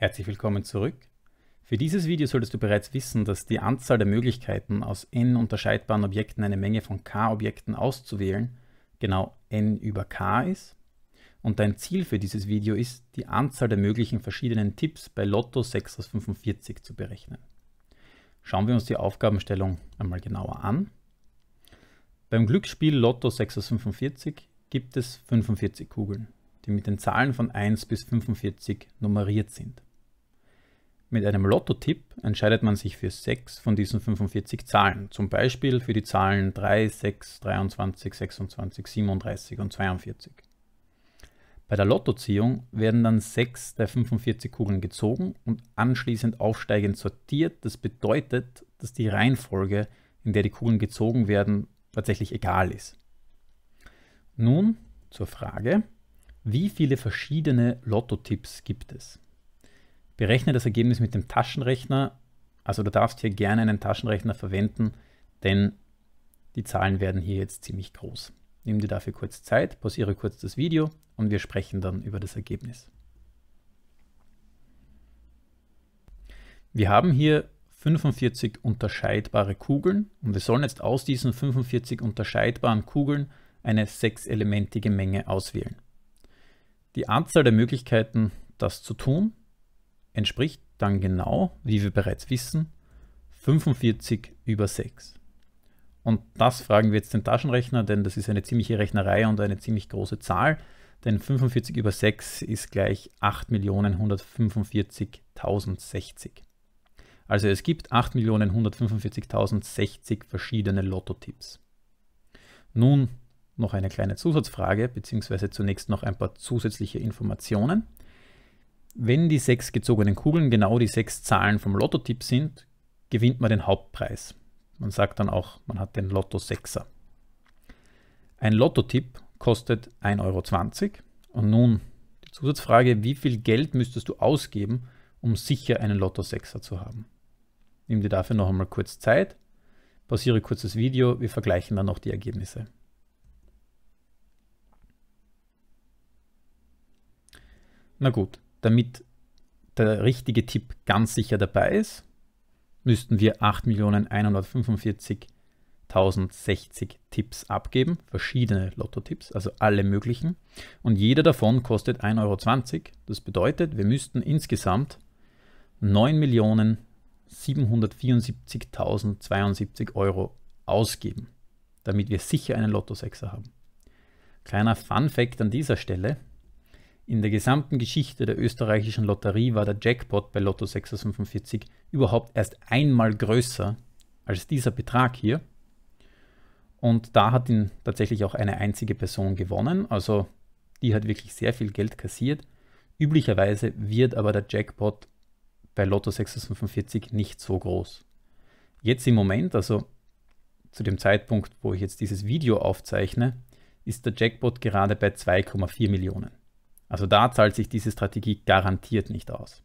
Herzlich willkommen zurück. Für dieses Video solltest du bereits wissen, dass die Anzahl der Möglichkeiten, aus n unterscheidbaren Objekten eine Menge von k-Objekten auszuwählen, genau n über k ist. Und dein Ziel für dieses Video ist, die Anzahl der möglichen verschiedenen Tipps bei Lotto 6 aus 45 zu berechnen. Schauen wir uns die Aufgabenstellung einmal genauer an. Beim Glücksspiel Lotto 6 aus 45 gibt es 45 Kugeln, die mit den Zahlen von 1 bis 45 nummeriert sind. Mit einem Lotto-Tipp entscheidet man sich für 6 von diesen 45 Zahlen, zum Beispiel für die Zahlen 3, 6, 23, 26, 37 und 42. Bei der Lottoziehung werden dann 6 der 45 Kugeln gezogen und anschließend aufsteigend sortiert. Das bedeutet, dass die Reihenfolge, in der die Kugeln gezogen werden, tatsächlich egal ist. Nun zur Frage, wie viele verschiedene Lotto-Tipps gibt es? Berechne das Ergebnis mit dem Taschenrechner. Also du darfst hier gerne einen Taschenrechner verwenden, denn die Zahlen werden hier jetzt ziemlich groß. Nimm dir dafür kurz Zeit, pausiere kurz das Video und wir sprechen dann über das Ergebnis. Wir haben hier 45 unterscheidbare Kugeln und wir sollen jetzt aus diesen 45 unterscheidbaren Kugeln eine sechselementige Menge auswählen. Die Anzahl der Möglichkeiten, das zu tun, entspricht dann genau, wie wir bereits wissen, 45 über 6. Und das fragen wir jetzt den Taschenrechner, denn das ist eine ziemliche Rechnerei und eine ziemlich große Zahl, denn 45 über 6 ist gleich 8.145.060. Also es gibt 8.145.060 verschiedene Lotto-Tipps. Nun noch eine kleine Zusatzfrage, beziehungsweise zunächst noch ein paar zusätzliche Informationen. Wenn die sechs gezogenen Kugeln genau die sechs Zahlen vom Lottotipp sind, gewinnt man den Hauptpreis. Man sagt dann auch, man hat den Lotto 6er. Ein Lottotipp kostet 1,20 Euro. Und nun die Zusatzfrage, wie viel Geld müsstest du ausgeben, um sicher einen Lotto 6er zu haben? Nimm dir dafür noch einmal kurz Zeit, pausiere kurz das Video, wir vergleichen dann noch die Ergebnisse. Na gut, damit der richtige Tipp ganz sicher dabei ist, müssten wir 8.145.060 Tipps abgeben, verschiedene Lotto-Tipps, also alle möglichen. Und jeder davon kostet 1,20 Euro. Das bedeutet, wir müssten insgesamt 9.774.072 Euro ausgeben, damit wir sicher einen Lotto-Sechser haben. Kleiner Fun-Fact an dieser Stelle: in der gesamten Geschichte der österreichischen Lotterie war der Jackpot bei Lotto 645 überhaupt erst einmal größer als dieser Betrag hier. Und da hat ihn tatsächlich auch eine einzige Person gewonnen. Also die hat wirklich sehr viel Geld kassiert. Üblicherweise wird aber der Jackpot bei Lotto 645 nicht so groß. Jetzt im Moment, also zu dem Zeitpunkt, wo ich jetzt dieses Video aufzeichne, ist der Jackpot gerade bei 2,4 Millionen. Also da zahlt sich diese Strategie garantiert nicht aus.